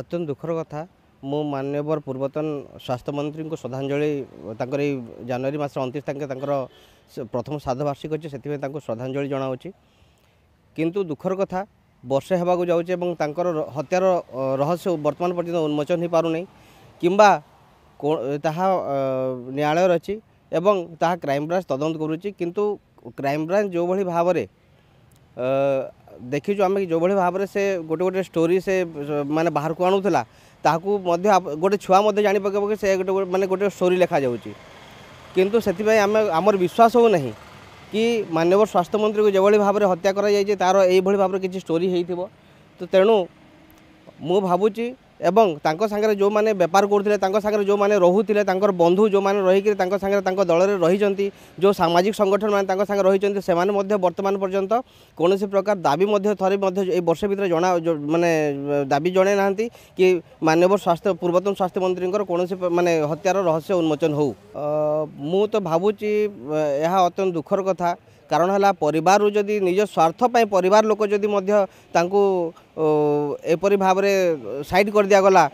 অত্যন্ত দুঃখর কথা ମୁଁ ମାନ୍ୟବର ପୂର୍ବତନ ସ୍ୱାସ୍ଥ୍ୟମନ୍ତ୍ରୀଙ୍କୁ ଶ୍ରଦ୍ଧାଞ୍ଜଳି ତାଙ୍କର ଏଇ ଜାନୁଆରୀ ମାସର ଅଣତିରିଶ ତାରିଖ ତାଙ୍କର ପ୍ରଥମ ଶ୍ରାଦ୍ଧବାର୍ଷିକ ଅଛି ସେଥିପାଇଁ ତାଙ୍କୁ ଶ୍ରଦ୍ଧାଞ୍ଜଳି ଜଣାଉଛି କିନ୍ତୁ ଦୁଃଖର କଥା ବର୍ଷେ ହେବାକୁ ଯାଉଛି ଏବଂ ତାଙ୍କର ହତ୍ୟାର ରହସ୍ୟ ବର୍ତ୍ତମାନ ପର୍ଯ୍ୟନ୍ତ ଉନ୍ମୋଚନ ହୋଇପାରୁନାହିଁ କିମ୍ବା ତାହା ନ୍ୟାୟାଳୟରେ ଅଛି ଏବଂ ତାହା କ୍ରାଇମବ୍ରାଞ୍ଚ ତଦନ୍ତ କରୁଛି କିନ୍ତୁ କ୍ରାଇମବ୍ରାଞ୍ଚ ଯେଉଁଭଳି ଭାବରେ ଦେଖିଛୁ ଆମେ ଯେଉଁଭଳି ଭାବରେ ସେ ଗୋଟେ ଗୋଟେ ଷ୍ଟୋରି ସେ ମାନେ ବାହାରକୁ ଆଣୁଥିଲା ତାହାକୁ ମଧ୍ୟ ଗୋଟେ ଛୁଆ ମଧ୍ୟ ଜାଣିପକାଇବ କି ସେ ଗୋଟେ ମାନେ ଗୋଟେ ଷ୍ଟୋରି ଲେଖାଯାଉଛି କିନ୍ତୁ ସେଥିପାଇଁ ଆମେ ଆମର ବିଶ୍ୱାସ ହେଉନାହିଁ କି ମାନ୍ୟବର ସ୍ୱାସ୍ଥ୍ୟମନ୍ତ୍ରୀକୁ ଯେଭଳି ଭାବରେ ହତ୍ୟା କରାଯାଇଛି ତା'ର ଏଇଭଳି ଭାବରେ କିଛି ଷ୍ଟୋରି ହେଇଥିବ ତ ତେଣୁ ମୁଁ ଭାବୁଛି এবং তাঁর সাংরে যে বেপার করুলে তাঁর সাংরে যে রুলে তাঁর বন্ধু যে রহিকি তাঁর সাংরে তাঁর দলরে রয়েছেন যে সামাজিক সংগঠন মানে তাঁর সাংরে রয়েছেন সে বর্তমান পর্যন্ত কোণী প্রকার দাবি থরে এই বর্ষ ভিতরে জনা মানে দাবি জনাই না কি মানবর স্বাস্থ্য পূর্বতন স্বাস্থ্যমন্ত্রীঙ্কর কোণী মানে হত্যার রহস্য উন্মোচন হো মু তো ভাবুছি এহা অত্যন্ত দুঃখর কথা কারণ হল পরিবার যদি নিজ স্বার্থ পাই পরিবার লোক যদি মধ্য তাঁকু এপরি ভাবে সাইড করে দিয়াগলা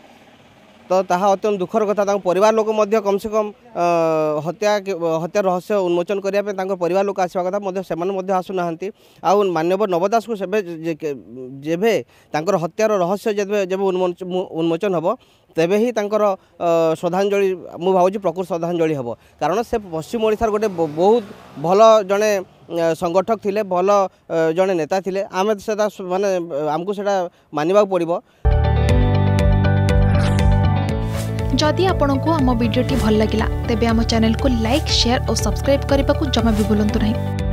তো তাহা অত্যন্ত দুঃখর কথা তাঁর পরিবার লোক মধ্যে কমসে কম হত্যা হত্যা রহস্য উন্মোচন করা তাঁর পরিবার লোক আসবা কথা মধ্যে সেমানে মধ্যে আসুনা আউ মানব নবদাসু সেবে যেবে তাঁর হত্যার রহস্য যেবে যেবে উন্মোচন হব তেবে হি তাঁর শ্রদ্ধাঞ্জলি মু ভাবুছি প্রকৃত শ্রদ্ধাঞ্জলি হব কারণ সে পশ্চিম ওড়িশার গোটে বহুত ভাল জনে সংগঠক লে ভাল জন নেতা লে আমি সেটা মানে আমি সেটা মানবা পড়ব যদি আপনার আমার ভিডিওটি ভাল লাগিলা তেবে আমার চ্যানেলকে লাইক সেয়ার ও সবসক্রাইব করা জমা বি ভুলতু না